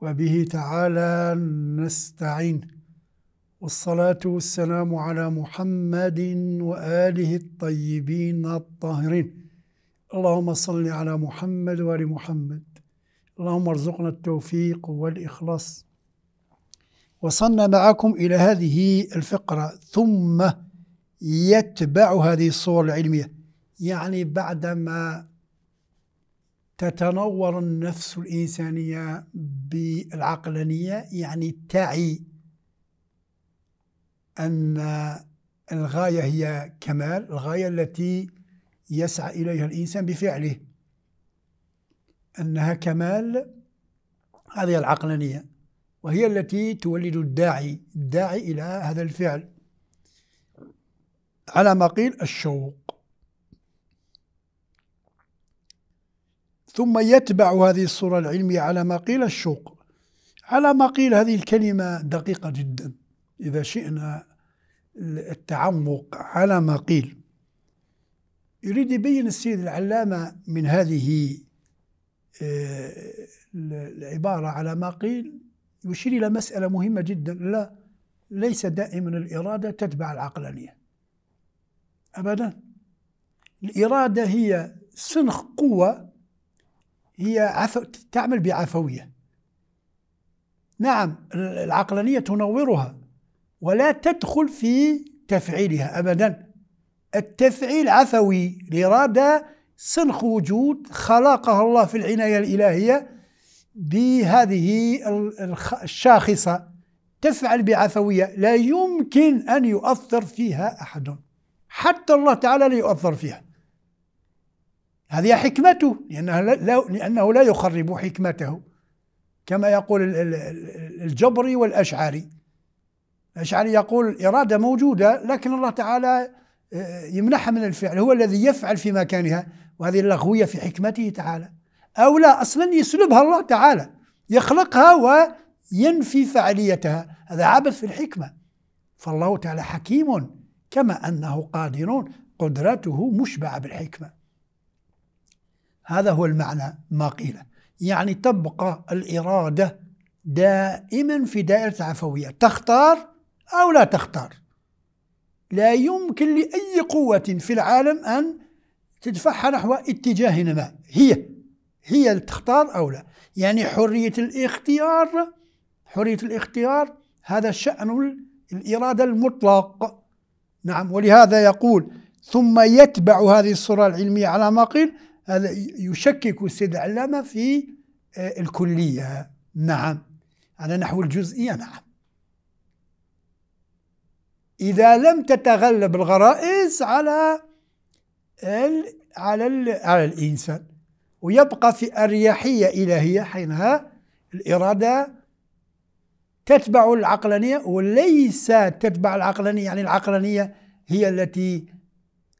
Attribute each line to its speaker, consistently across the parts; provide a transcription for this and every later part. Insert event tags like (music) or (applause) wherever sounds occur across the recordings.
Speaker 1: وبه تعالى نستعين والصلاة والسلام على محمد وآله الطيبين الطاهرين اللهم صل على محمد وآل محمد اللهم ارزقنا التوفيق والإخلاص وصلنا معكم إلى هذه الفقرة ثم يتبع هذه الصور العلمية يعني بعدما تتنور النفس الإنسانية بالعقلانية يعني تعي أن الغاية هي كمال الغاية التي يسعى إليها الإنسان بفعله أنها كمال هذه العقلانية وهي التي تولد الداعي الداعي إلى هذا الفعل على ما قيل الشوق ثم يتبع هذه الصورة العلمية على ما قيل الشوق على ما قيل هذه الكلمة دقيقة جدا إذا شئنا التعمق على ما قيل يريد يبين السيد العلامة من هذه آه، العبارة على ما قيل يشير إلى مسألة مهمة جدا لا ليس دائما الإرادة تتبع العقلانية أبدا الإرادة هي سنخ قوة هي عفو تعمل بعفوية نعم العقلانية تنورها ولا تدخل في تفعيلها أبدا التفعيل عفوي لإرادة سنخ وجود خلقها الله في العناية الإلهية بهذه الشاخصة تفعل بعفوية لا يمكن أن يؤثر فيها أحد حتى الله تعالى لا يؤثر فيها هذه حكمته لأنه لا, لأنه لا يخرب حكمته كما يقول الجبري والأشعري الأشعري يقول الإرادة موجودة لكن الله تعالى آه، يمنحها من الفعل هو الذي يفعل في مكانها وهذه اللغوية في حكمته تعالى أو لا أصلا يسلبها الله تعالى يخلقها وينفي فعليتها هذا عبث في الحكمة فالله تعالى حكيم كما أنه قادر قدرته مشبعة بالحكمة هذا هو المعنى ما قيل يعني تبقى الإرادة دائما في دائرة العفوية تختار أو لا تختار لا يمكن لأي قوة في العالم أن تدفعها نحو اتجاه ما هي هي تختار أو لا يعني حرية الاختيار حرية الاختيار هذا شأن الإرادة المطلق نعم ولهذا يقول ثم يتبع هذه الصورة العلمية على ما قيل هذا يشكك السيد العلامة في آه، الكلية نعم على نحو الجزئية نعم إذا لم تتغلب الغرائز على ال على ال على الإنسان ويبقى في أريحية إلهية حينها الإرادة تتبع العقلانية وليس تتبع العقلانية يعني العقلانية هي التي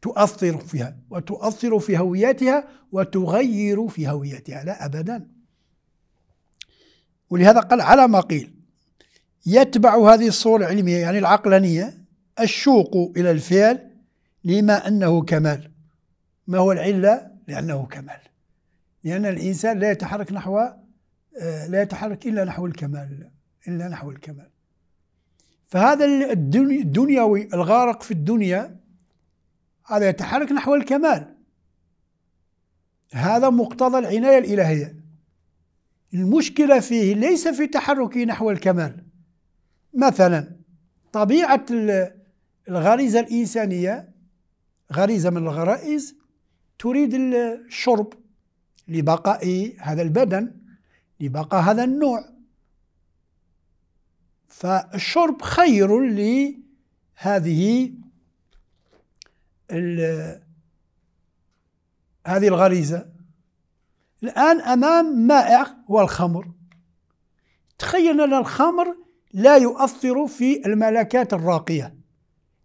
Speaker 1: تؤثر فيها وتؤثر في هويتها وتغير في هويتها لا أبدا ولهذا قال على ما قيل يتبع هذه الصورة العلمية يعني العقلانية الشوق إلى الفعل لما أنه كمال ما هو العلة لأنه كمال لأن الإنسان لا يتحرك نحو آه، لا يتحرك إلا نحو الكمال إلا نحو الكمال فهذا الدنيوي الغارق في الدنيا هذا يتحرك نحو الكمال هذا مقتضى العناية الإلهية المشكلة فيه ليس في تحركه نحو الكمال مثلا طبيعة الغريزة الإنسانية غريزة من الغرائز تريد الشرب لبقاء هذا البدن لبقاء هذا النوع فالشرب خير لهذه هذه الغريزة الآن أمام مائع والخمر تخيل أن الخمر لا يؤثر في الملكات الراقية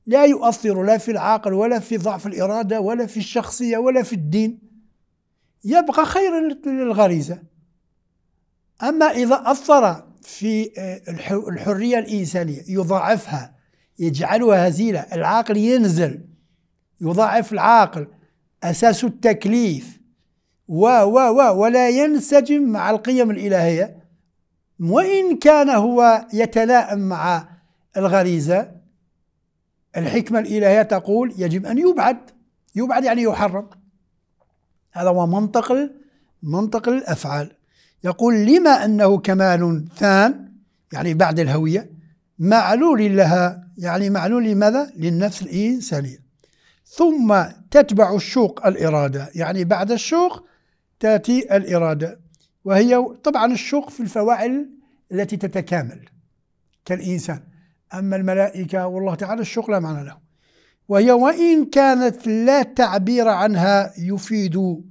Speaker 1: لا يؤثر لا في العقل ولا في ضعف الإرادة ولا في الشخصية ولا في الدين يبقى خيرا للغريزة أما إذا أثر في آه، الحرية الإنسانية يضاعفها يجعلها هزيلة العقل ينزل يضعف العاقل أساس التكليف و و و ولا ينسجم مع القيم الإلهية وإن كان هو يتلائم مع الغريزة الحكمة الإلهية تقول يجب أن يبعد يبعد يعني يحرم هذا هو منطق منطق الأفعال يقول لما أنه كمال ثان يعني بعد الهوية معلول لها يعني معلول لماذا؟ للنفس الإنسانية ثم تتبع الشوق الإرادة يعني بعد الشوق تأتي الإرادة وهي طبعا الشوق في الفواعل التي تتكامل كالإنسان أما الملائكة والله تعالى الشوق لا معنى له وهي وإن كانت لا تعبير عنها يفيد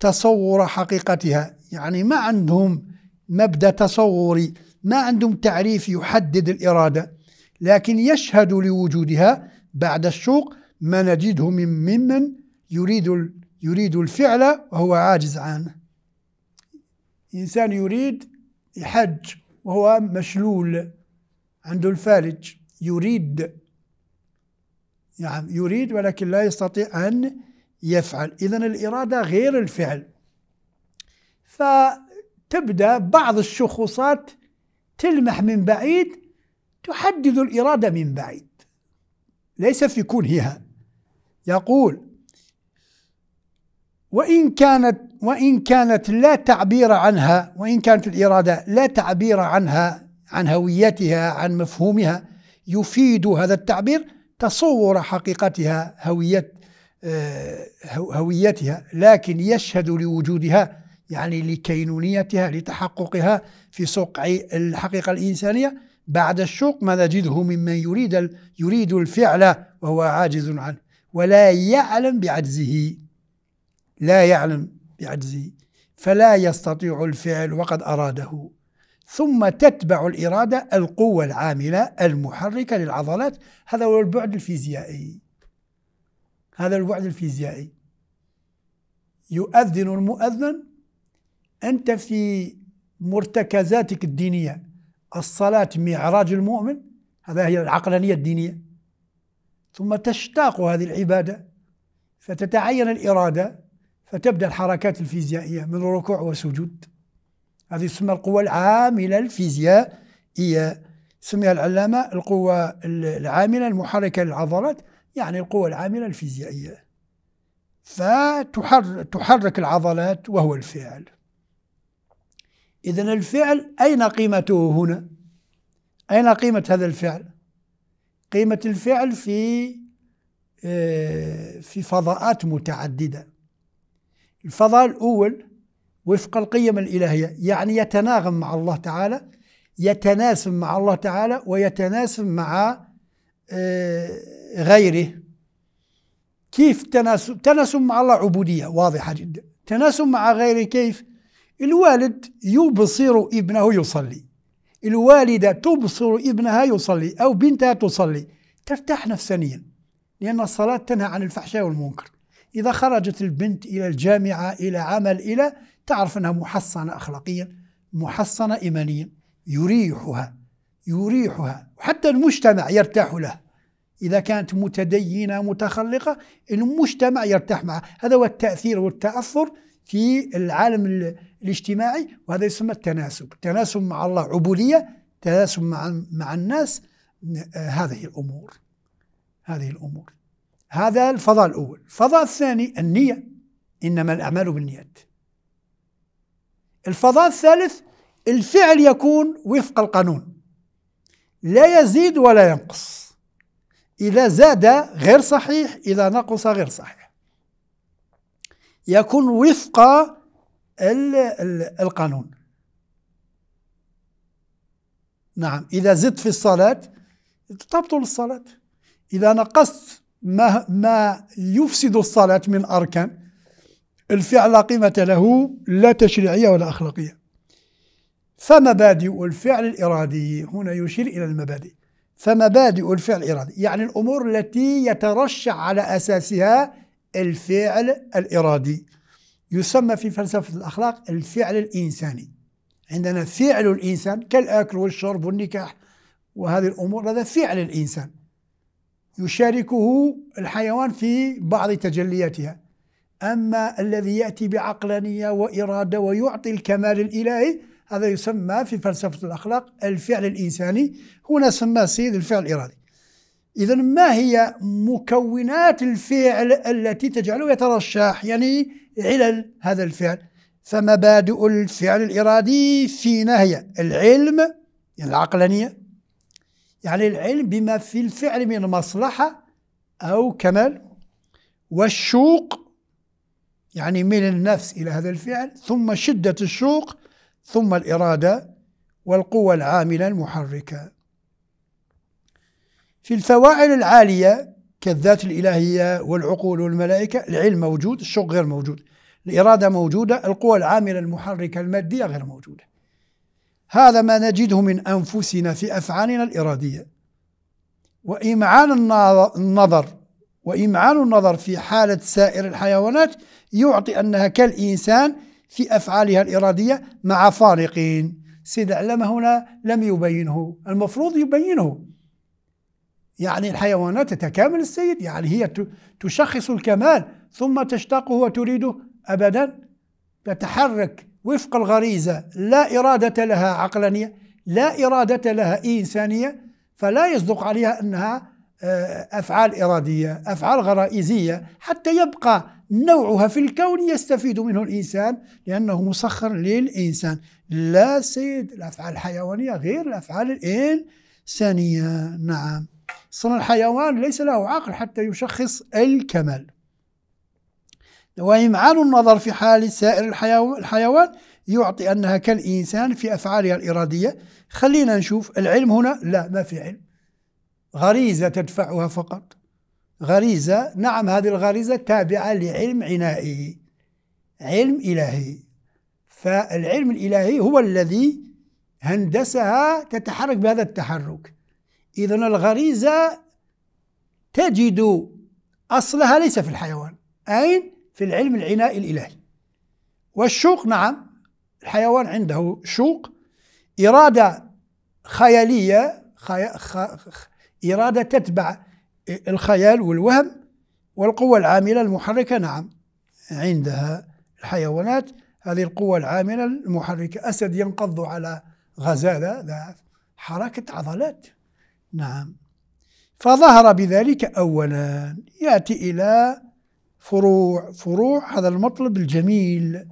Speaker 1: تصور حقيقتها يعني ما عندهم مبدأ تصوري ما عندهم تعريف يحدد الإرادة لكن يشهد لوجودها بعد الشوق ما نجده من ممن يريد يريد الفعل وهو عاجز عنه إنسان يريد يحج وهو مشلول عنده الفالج يريد يعني يريد ولكن لا يستطيع أن يفعل إذا الإرادة غير الفعل فتبدأ بعض الشخوصات تلمح من بعيد تحدد الإرادة من بعيد ليس في كونها يقول وإن كانت وإن كانت لا تعبير عنها وإن كانت الإرادة لا تعبير عنها عن هويتها عن مفهومها يفيد هذا التعبير تصور حقيقتها هوية آه، هويتها لكن يشهد لوجودها يعني لكينونيتها لتحققها في سقع الحقيقة الإنسانية بعد الشوق ما نجده ممن يريد يريد الفعل وهو عاجز عنه ولا يعلم بعجزه لا يعلم بعجزه فلا يستطيع الفعل وقد أراده ثم تتبع الإرادة القوة العاملة المحركة للعضلات هذا هو البعد الفيزيائي هذا البعد الفيزيائي يؤذن المؤذن أنت في مرتكزاتك الدينية الصلاة معراج المؤمن هذا هي العقلانية الدينية ثم تشتاق هذه العبادة فتتعين الإرادة فتبدأ الحركات الفيزيائية من الركوع والسجود هذه تسمى القوة العاملة الفيزيائية سميها العلامة القوة العاملة المحركة للعضلات يعني القوة العاملة الفيزيائية فتحرك العضلات وهو الفعل إذا الفعل أين قيمته هنا؟ أين قيمة هذا الفعل؟ قيمة الفعل في آه، في فضاءات متعددة الفضاء الأول وفق القيم الإلهية يعني يتناغم مع الله تعالى يتناسب مع الله تعالى ويتناسب مع آه، غيره كيف تناسب تناسب مع الله عبودية واضحة جدا تناسب مع غيره كيف الوالد يبصر ابنه يصلي الوالدة تبصر ابنها يصلي أو بنتها تصلي ترتاح نفسانيا لأن الصلاة تنهى عن الفحشاء والمنكر إذا خرجت البنت إلى الجامعة إلى عمل إلى تعرف أنها محصنة أخلاقيا محصنة إيمانيا يريحها يريحها وحتى المجتمع يرتاح له إذا كانت متدينة متخلقة المجتمع يرتاح معها هذا هو التأثير والتأثر في العالم الاجتماعي وهذا يسمى التناسب التناسب مع الله عبودية تناسب مع, مع الناس آه، هذه الأمور هذه الأمور هذا الفضاء الأول الفضاء الثاني النية إنما الأعمال بالنيات الفضاء الثالث الفعل يكون وفق القانون لا يزيد ولا ينقص إذا زاد غير صحيح إذا نقص غير صحيح يكون وفق القانون نعم إذا زدت في الصلاة تبطل الصلاة إذا نقصت ما, ما يفسد الصلاة من أركان الفعل لا قيمة له لا تشريعية ولا أخلاقية فمبادئ الفعل الإرادي هنا يشير إلى المبادئ فمبادئ الفعل الإرادي يعني الأمور التي يترشح على أساسها الفعل الإرادي يسمى في فلسفة الأخلاق الفعل الإنساني عندنا فعل الإنسان كالأكل والشرب والنكاح وهذه الأمور هذا فعل الإنسان يشاركه الحيوان في بعض تجلياتها أما الذي يأتي بعقلانية وإرادة ويعطي الكمال الإلهي هذا يسمى في فلسفة الأخلاق الفعل الإنساني هنا سماه سيد الفعل الإرادي إذا ما هي مكونات الفعل التي تجعله يترشح يعني علل هذا الفعل فمبادئ الفعل الإرادي فينا هي العلم يعني العقلانية يعني العلم بما في الفعل من مصلحة أو كمال والشوق يعني من النفس إلى هذا الفعل ثم شدة الشوق ثم الإرادة والقوة العاملة المحركة في الفواعل العالية كالذات الإلهية والعقول والملائكة العلم موجود الشوق غير موجود الإرادة موجودة القوى العاملة المحركة المادية غير موجودة هذا ما نجده من أنفسنا في أفعالنا الإرادية وإمعان النظر وإمعان النظر في حالة سائر الحيوانات يعطي أنها كالإنسان في أفعالها الإرادية مع فارقين سيد علم هنا لم يبينه المفروض يبينه يعني الحيوانات تتكامل السيد يعني هي تشخص الكمال ثم تشتاقه وتريده أبدا تتحرك وفق الغريزة لا إرادة لها عقلانية لا إرادة لها إنسانية فلا يصدق عليها أنها آه، أفعال إرادية أفعال غرائزية حتى يبقى نوعها في الكون يستفيد منه الإنسان لأنه مسخر للإنسان لا سيد الأفعال الحيوانية غير الأفعال الإنسانية نعم أصلا الحيوان ليس له عقل حتى يشخص الكمال وإمعان النظر في حال سائر الحيوان يعطي أنها كالإنسان في أفعالها الإرادية خلينا نشوف العلم هنا لا ما في علم غريزة تدفعها فقط غريزة نعم هذه الغريزة تابعة لعلم عنائي علم إلهي فالعلم الإلهي هو الذي هندسها تتحرك بهذا التحرك إذا الغريزة تجد أصلها ليس في الحيوان أين؟ في العلم العناء الإلهي والشوق نعم الحيوان عنده شوق إرادة خيالية خي... خ... إرادة تتبع الخيال والوهم والقوة العاملة المحركة نعم عندها الحيوانات هذه القوة العاملة المحركة أسد ينقض على غزالة ذا حركة عضلات نعم فظهر بذلك أولا يأتي إلى فروع فروع هذا المطلب الجميل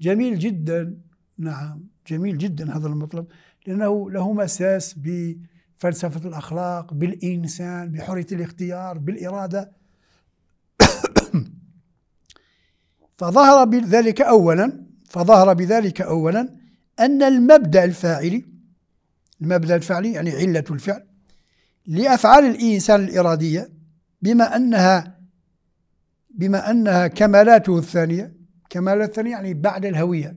Speaker 1: جميل جدا نعم جميل جدا هذا المطلب لأنه له مساس بفلسفة الأخلاق بالإنسان بحرية الاختيار بالإرادة (coughs) فظهر بذلك أولا فظهر بذلك أولا أن المبدأ الفاعلي المبدأ الفاعلي يعني علة الفعل لأفعال الإنسان الإرادية بما أنها بما أنها كمالاته الثانية كمالات الثانية يعني بعد الهوية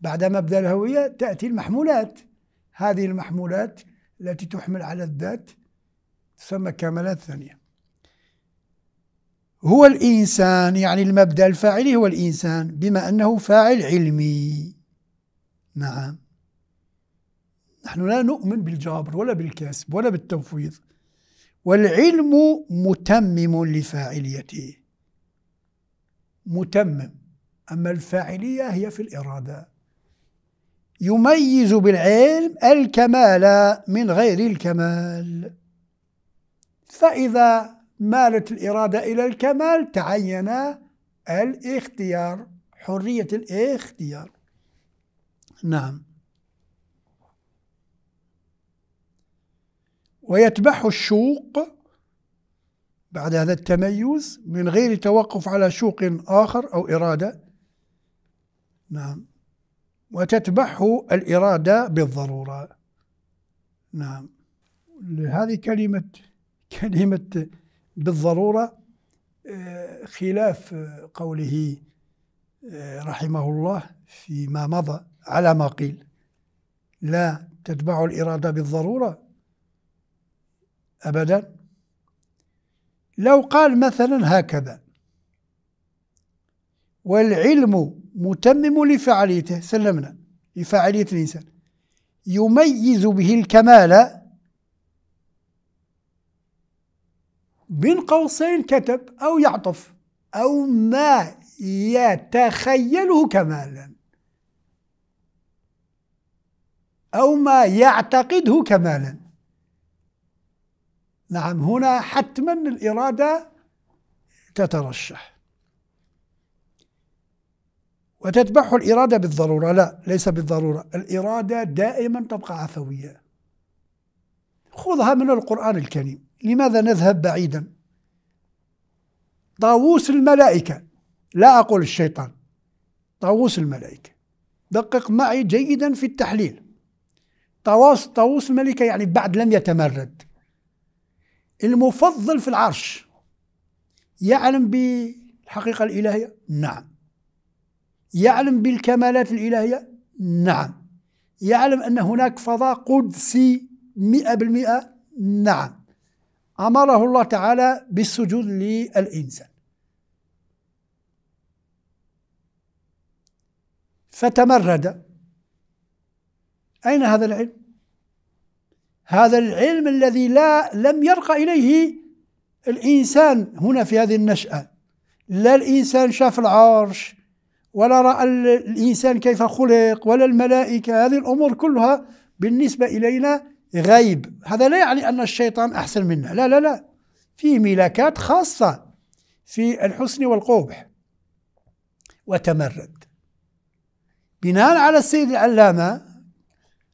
Speaker 1: بعد مبدأ الهوية تأتي المحمولات هذه المحمولات التي تحمل على الذات تسمى كمالات ثانية هو الإنسان يعني المبدأ الفاعلي هو الإنسان بما أنه فاعل علمي نعم نحن لا نؤمن بالجبر ولا بالكسب ولا بالتنفيذ والعلم متمم لفاعليته متمم أما الفاعلية هي في الإرادة يميز بالعلم الكمال من غير الكمال فإذا مالت الإرادة إلى الكمال تعين الاختيار حرية الاختيار نعم ويتبعه الشوق بعد هذا التميز من غير توقف على شوق آخر أو إرادة نعم وتتبعه الإرادة بالضرورة نعم هذه كلمة كلمة بالضرورة آه، خلاف قوله آه، رحمه الله فيما مضى على ما قيل لا تتبع الإرادة بالضرورة أبدا لو قال مثلا هكذا والعلم متمم لفعاليته سلمنا لفعالية الإنسان يميز به الكمال بين قوسين كتب أو يعطف أو ما يتخيله كمالا أو ما يعتقده كمالا نعم هنا حتما الإرادة تترشح وتتبعه الإرادة بالضرورة لا ليس بالضرورة الإرادة دائما تبقى عفوية خذها من القرآن الكريم لماذا نذهب بعيدا طاووس الملائكة لا أقول الشيطان طاووس الملائكة دقق معي جيدا في التحليل طاووس طاووس الملائكة يعني بعد لم يتمرد المفضل في العرش يعلم بالحقيقة الإلهية نعم يعلم بالكمالات الإلهية نعم يعلم أن هناك فضاء قدسي مئة بالمئة نعم أمره الله تعالى بالسجود للإنسان فتمرد أين هذا العلم؟ هذا العلم الذي لا لم يرقى إليه الإنسان هنا في هذه النشأة لا الإنسان شاف العرش ولا رأى الإنسان كيف خلق ولا الملائكة هذه الأمور كلها بالنسبة إلينا غيب هذا لا يعني أن الشيطان أحسن منا لا لا لا فيه ملاكات خاصة في الحسن والقبح وتمرد بناء على السيد العلامة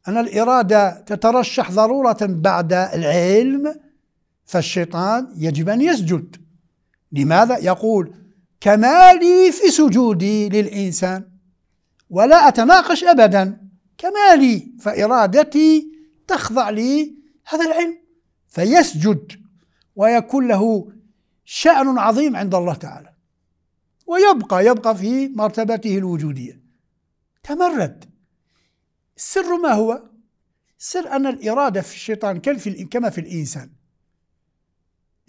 Speaker 1: أن الإرادة تترشح ضرورة بعد العلم فالشيطان يجب أن يسجد لماذا؟ يقول كمالي في سجودي للإنسان ولا أتناقش أبدا كمالي فإرادتي تخضع لي هذا العلم فيسجد ويكون له شأن عظيم عند الله تعالى ويبقى يبقى في مرتبته الوجودية تمرد السر ما هو؟ السر أن الإرادة في الشيطان كما في الإنسان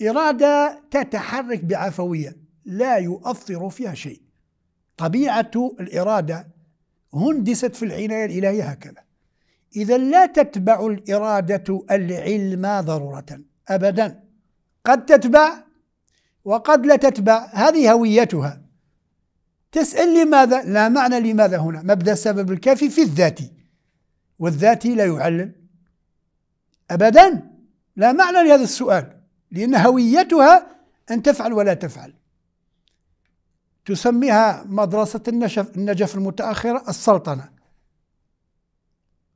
Speaker 1: إرادة تتحرك بعفوية لا يؤثر فيها شيء طبيعة الإرادة هندست في العناية الإلهية هكذا إذا لا تتبع الإرادة العلم ضرورة أبدا قد تتبع وقد لا تتبع هذه هويتها تسأل لماذا لا معنى لماذا هنا مبدأ السبب الكافي في الذات والذاتي لا يعلم أبدا لا معنى لهذا السؤال لأن هويتها أن تفعل ولا تفعل تسميها مدرسة النشف النجف المتأخرة السلطنة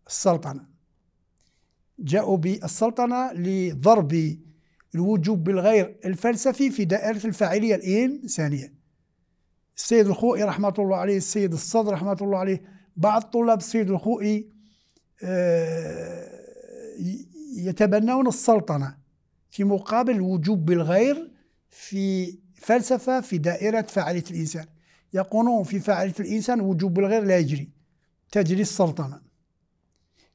Speaker 1: السلطنة جاءوا بالسلطنة لضرب الوجوب بالغير الفلسفي في دائرة الفاعلية الإنسانية السيد الخوئي رحمة الله عليه السيد الصدر رحمة الله عليه بعض طلاب السيد الخوئي آه، يتبنون السلطنه في مقابل الوجوب بالغير في فلسفه في دائره فاعليه الانسان يقولون في فاعليه الانسان وجوب بالغير لا يجري تجري السلطنه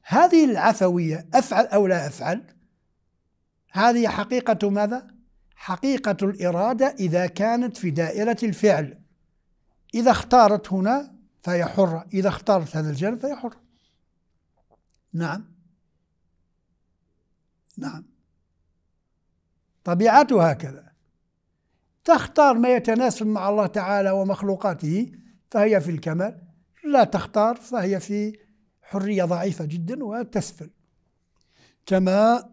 Speaker 1: هذه العفويه افعل او لا افعل هذه حقيقه ماذا؟ حقيقه الاراده اذا كانت في دائره الفعل اذا اختارت هنا فهي حره اذا اختارت هذا الجانب فهي حره نعم نعم طبيعته هكذا تختار ما يتناسب مع الله تعالى ومخلوقاته فهي في الكمال لا تختار فهي في حرية ضعيفة جدا وتسفل كما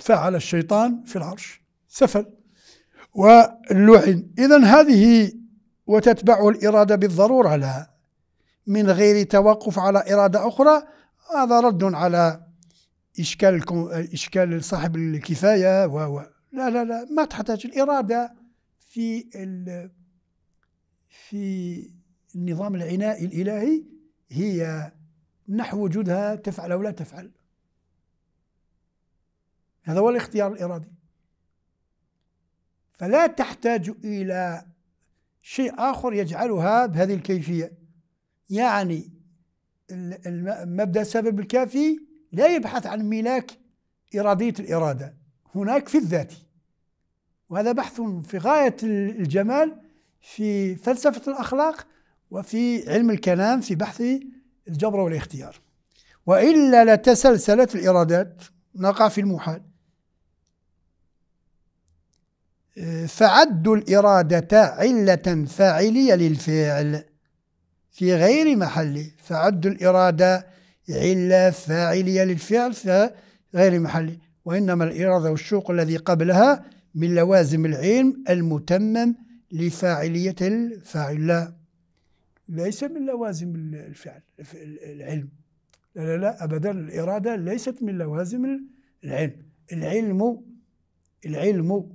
Speaker 1: فعل الشيطان في العرش سفل واللعن إذا هذه وتتبع الإرادة بالضرورة لها من غير توقف على إرادة أخرى هذا رد على إشكال إشكال صاحب الكفاية و لا لا لا ما تحتاج الإرادة في في النظام العنائي الإلهي هي نحو وجودها تفعل أو لا تفعل هذا هو الاختيار الإرادي فلا تحتاج إلى شيء آخر يجعلها بهذه الكيفية يعني مبدا السبب الكافي لا يبحث عن ملاك اراديه الاراده هناك في الذات وهذا بحث في غايه الجمال في فلسفه الاخلاق وفي علم الكلام في بحث الجبر والاختيار والا لتسلسلت الارادات نقع في المحال آه، فعد الإرادة علة فاعلية للفعل في غير محله فعد الإرادة علة فاعلية للفعل فغير محله وإنما الإرادة والشوق الذي قبلها من لوازم العلم المتمم لفاعلية الفاعل لا ليس من لوازم الفعل العلم لا لا لا أبدا الإرادة ليست من لوازم العلم العلم العلم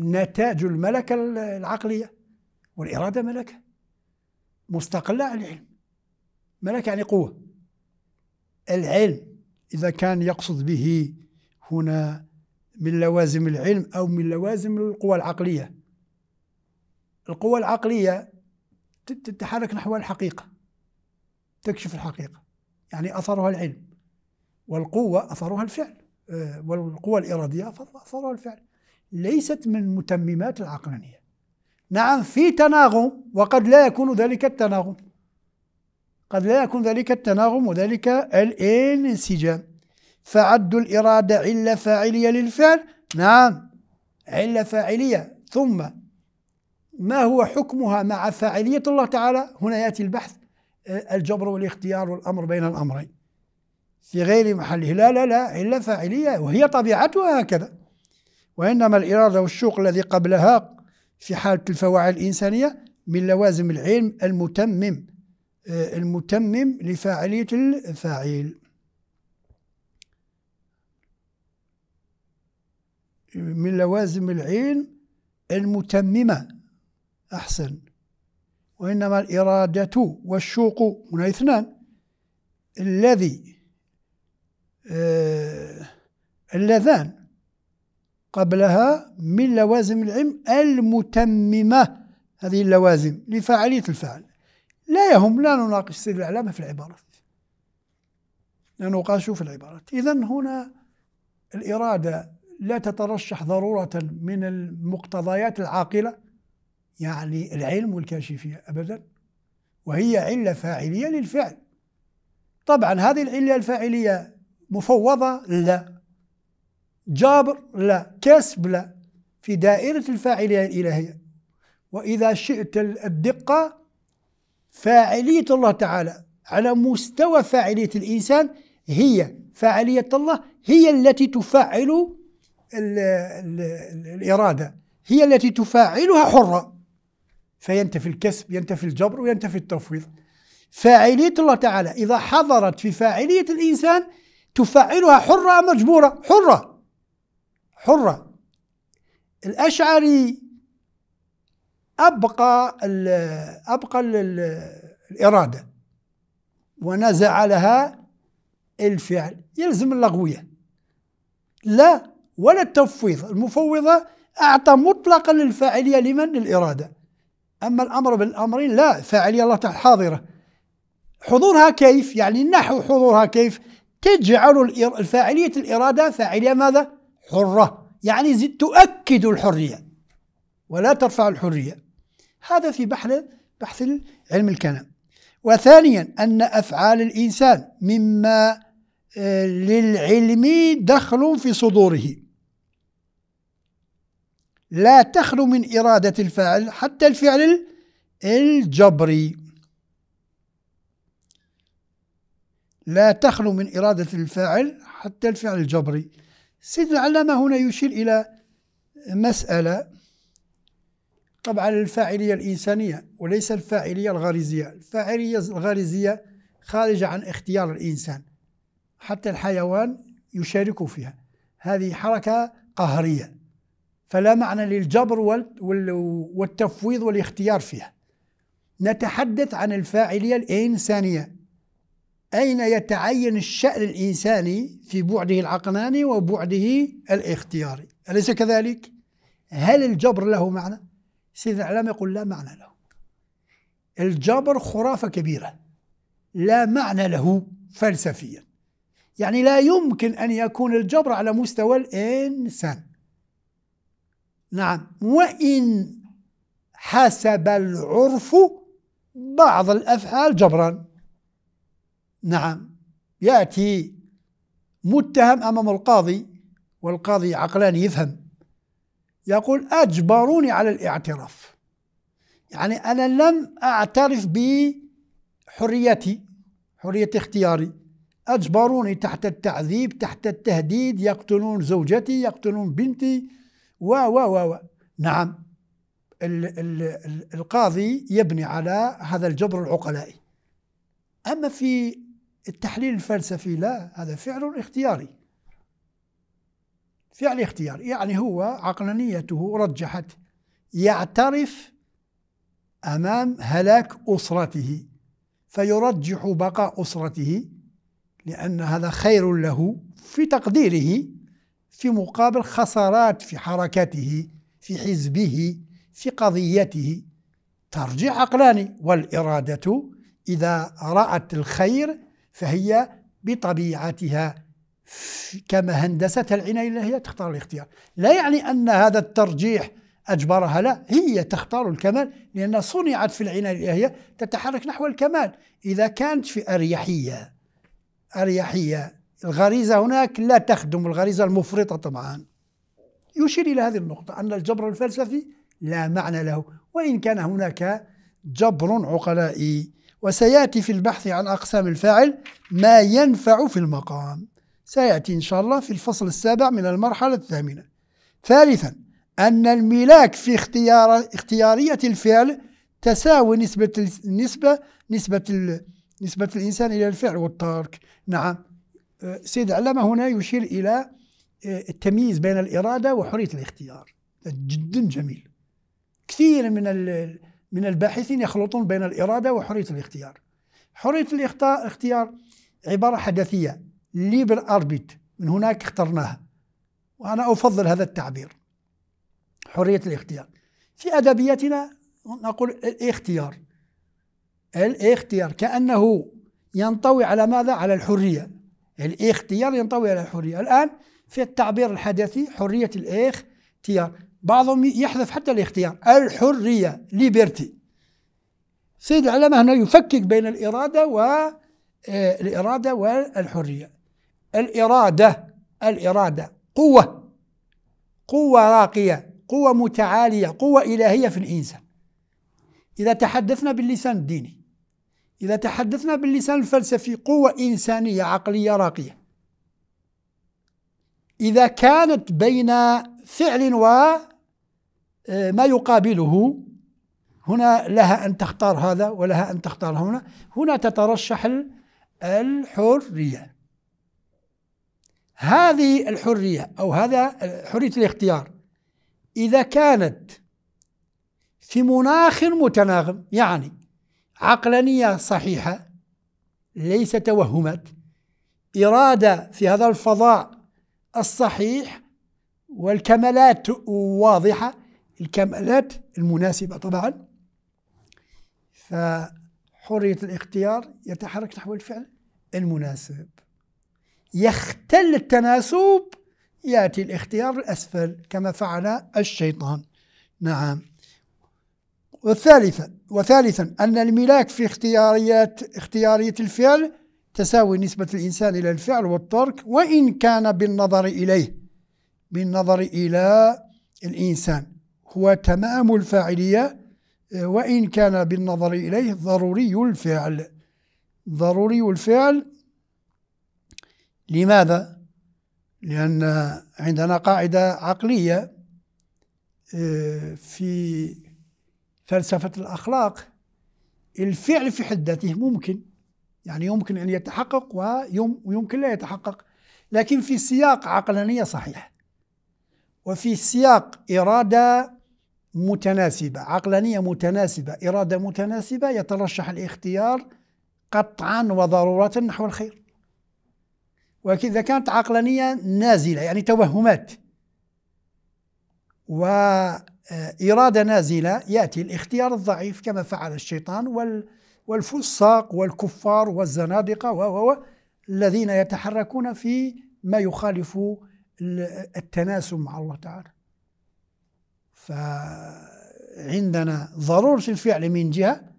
Speaker 1: نتاج الملكة العقلية والإرادة ملكة مستقلة عن العلم ملك يعني قوة العلم إذا كان يقصد به هنا من لوازم العلم أو من لوازم القوى العقلية القوى العقلية تتحرك نحو الحقيقة تكشف الحقيقة يعني أثرها العلم والقوة أثرها الفعل آه، والقوى الإرادية أثرها الفعل ليست من متممات العقلانية نعم في تناغم وقد لا يكون ذلك التناغم قد لا يكون ذلك التناغم وذلك الانسجام فعد الإرادة علة فاعلية للفعل نعم علة فاعلية ثم ما هو حكمها مع فاعلية الله تعالى هنا يأتي البحث آه، الجبر والاختيار والأمر بين الأمرين في غير محله لا لا لا علة فاعلية وهي طبيعتها هكذا وإنما الإرادة والشوق الذي قبلها في حالة الفواعل الإنسانية من لوازم العلم المتمم آه، المتمم لفاعلية الفاعل من لوازم العلم المتممة أحسن وإنما الإرادة والشوق هنا اثنان الذي آه اللذان قبلها من لوازم العلم المتممة هذه اللوازم لفاعلية الفعل لا يهم لا نناقش سر الإعلام في العبارات لا نناقشه في العبارات إذا هنا الإرادة لا تترشح ضرورة من المقتضيات العاقلة يعني العلم والكاشفية أبدا وهي علة فاعلية للفعل طبعا هذه العلة الفاعلية مفوضة لا جابر لا كسب لا في دائرة الفاعلية الإلهية وإذا شئت الدقة فاعلية الله تعالى على مستوى فاعلية الإنسان هي فاعلية الله هي التي تفعل الـ الـ الإرادة هي التي تفعلها حرة فينتفي الكسب ينتفي الجبر وينتفي التفويض فاعلية الله تعالى إذا حضرت في فاعلية الإنسان تفعلها حرة مجبورة حرة حرة الأشعري أبقى ال أبقى ال الإرادة ونزع لها الفعل يلزم اللغوية لا ولا التفويض المفوضة أعطى مطلقا للفاعلية لمن للإرادة أما الأمر بالأمرين لا فاعلية الله تعالى حاضرة حضورها كيف يعني نحو حضورها كيف تجعل الفاعلية الإرادة فاعلية ماذا حرة يعني تؤكد الحرية ولا ترفع الحرية هذا في بحث بحث علم الكلام وثانيا أن أفعال الإنسان مما آه، للعلم دخل في صدوره لا تخلو من إرادة الفاعل حتى الفعل الجبري لا تخلو من إرادة الفاعل حتى الفعل الجبري سيد العلامة هنا يشير إلى مسألة طبعا الفاعلية الإنسانية وليس الفاعلية الغريزية الفاعلية الغريزية خارجة عن اختيار الإنسان حتى الحيوان يشارك فيها هذه حركة قهرية فلا معنى للجبر والتفويض والاختيار فيها نتحدث عن الفاعلية الإنسانية أين يتعين الشأن الإنساني في بعده العقلاني وبعده الاختياري أليس كذلك؟ هل الجبر له معنى؟ سيد الإعلام يقول لا معنى له الجبر خرافة كبيرة لا معنى له فلسفيا يعني لا يمكن أن يكون الجبر على مستوى الإنسان نعم وإن حسب العرف بعض الأفعال جبرا نعم يأتي متهم أمام القاضي والقاضي عقلاني يفهم يقول أجبروني على الاعتراف يعني أنا لم أعترف بحريتي حرية اختياري أجبروني تحت التعذيب تحت التهديد يقتلون زوجتي يقتلون بنتي و و و, و. نعم الـ الـ القاضي يبني على هذا الجبر العقلائي أما في التحليل الفلسفي لا هذا فعل اختياري فعل اختياري يعني هو عقلانيته رجحت يعترف أمام هلاك أسرته فيرجح بقاء أسرته لأن هذا خير له في تقديره في مقابل خسارات في حركته في حزبه في قضيته ترجيح عقلاني والإرادة إذا رأت الخير فهي بطبيعتها كما هندسة العناية هي تختار الاختيار لا يعني أن هذا الترجيح أجبرها لا هي تختار الكمال لأن صنعت في العناية الإلهية تتحرك نحو الكمال إذا كانت في أريحية أريحية الغريزة هناك لا تخدم الغريزة المفرطة طبعا يشير إلى هذه النقطة أن الجبر الفلسفي لا معنى له وإن كان هناك جبر عقلائي وسيأتي في البحث عن أقسام الفاعل ما ينفع في المقام سيأتي إن شاء الله في الفصل السابع من المرحلة الثامنة ثالثا أن الملاك في اختيار اختيارية الفعل تساوي نسبة النسبة نسبة ال... نسبة الإنسان إلى الفعل والترك نعم أه، سيد علامة هنا يشير إلى أه، التمييز بين الإرادة وحرية الاختيار جدا جميل كثير من من الباحثين يخلطون بين الإرادة وحرية الاختيار حرية الاختيار عبارة حدثية ليبر أربيت من هناك اخترناها وأنا أفضل هذا التعبير حرية الاختيار في أدبيتنا نقول الاختيار الاختيار كأنه ينطوي على ماذا؟ على الحرية الاختيار ينطوي على الحرية الآن في التعبير الحدثي حرية الإخ اختيار بعضهم يحذف حتى الاختيار الحرية ليبرتي سيد العلامة هنا يفكك بين الإرادة و آه، الإرادة والحرية الإرادة الإرادة قوة قوة راقية قوة متعالية قوة إلهية في الإنسان إذا تحدثنا باللسان الديني إذا تحدثنا باللسان الفلسفي قوة إنسانية عقلية راقية إذا كانت بين فعل وما آه، يقابله هنا لها أن تختار هذا ولها أن تختار هنا هنا تترشح الحرية هذه الحرية أو هذا حرية الاختيار إذا كانت في مناخ متناغم يعني عقلانية صحيحة ليس توهمات إرادة في هذا الفضاء الصحيح والكمالات واضحة الكمالات المناسبة طبعا فحرية الاختيار يتحرك نحو الفعل المناسب يختل التناسب يأتي الاختيار الأسفل كما فعل الشيطان نعم وثالثا وثالثا أن الملاك في اختياريات اختيارية الفعل تساوي نسبة الإنسان إلى الفعل والترك وإن كان بالنظر إليه بالنظر إلى الإنسان هو تمام الفاعلية آه، وإن كان بالنظر إليه ضروري الفعل ضروري الفعل لماذا؟ لأن عندنا قاعدة عقلية آه، في فلسفة الأخلاق الفعل في حد ذاته ممكن يعني يمكن أن يتحقق ويمكن لا يتحقق لكن في سياق عقلانية صحيح وفي سياق إرادة متناسبة عقلانية متناسبة إرادة متناسبة يترشح الاختيار قطعا وضرورة نحو الخير وإذا كانت عقلانية نازلة يعني توهمات وإرادة نازلة يأتي الاختيار الضعيف كما فعل الشيطان وال والفساق والكفار والزنادقة و الذين يتحركون في ما يخالف التناسب مع الله تعالى فعندنا ضرورة الفعل من جهة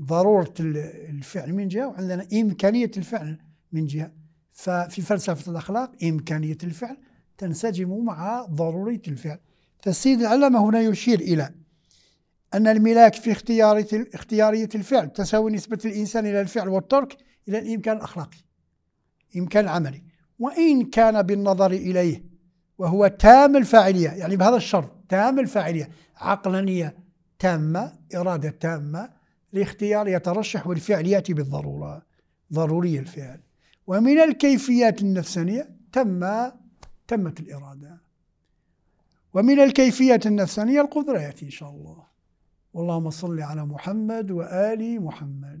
Speaker 1: ضرورة الفعل من جهة وعندنا إمكانية الفعل من جهة ففي فلسفة الأخلاق إمكانية الفعل تنسجم مع ضرورية الفعل فالسيد العلامة هنا يشير إلى أن الملاك في اختيارية اختيارية الفعل تساوي نسبة الإنسان إلى الفعل والترك إلى الإمكان الأخلاقي إمكان عملي وإن كان بالنظر إليه وهو تام الفاعلية يعني بهذا الشرط تام الفاعلية عقلانية تامة إرادة تامة الاختيار يترشح والفعل يأتي بالضرورة ضروري الفعل ومن الكيفيات النفسانية تم تمت الإرادة ومن الكيفيات النفسانية القدرة يأتي إن شاء الله اللهم صل على محمد وآل محمد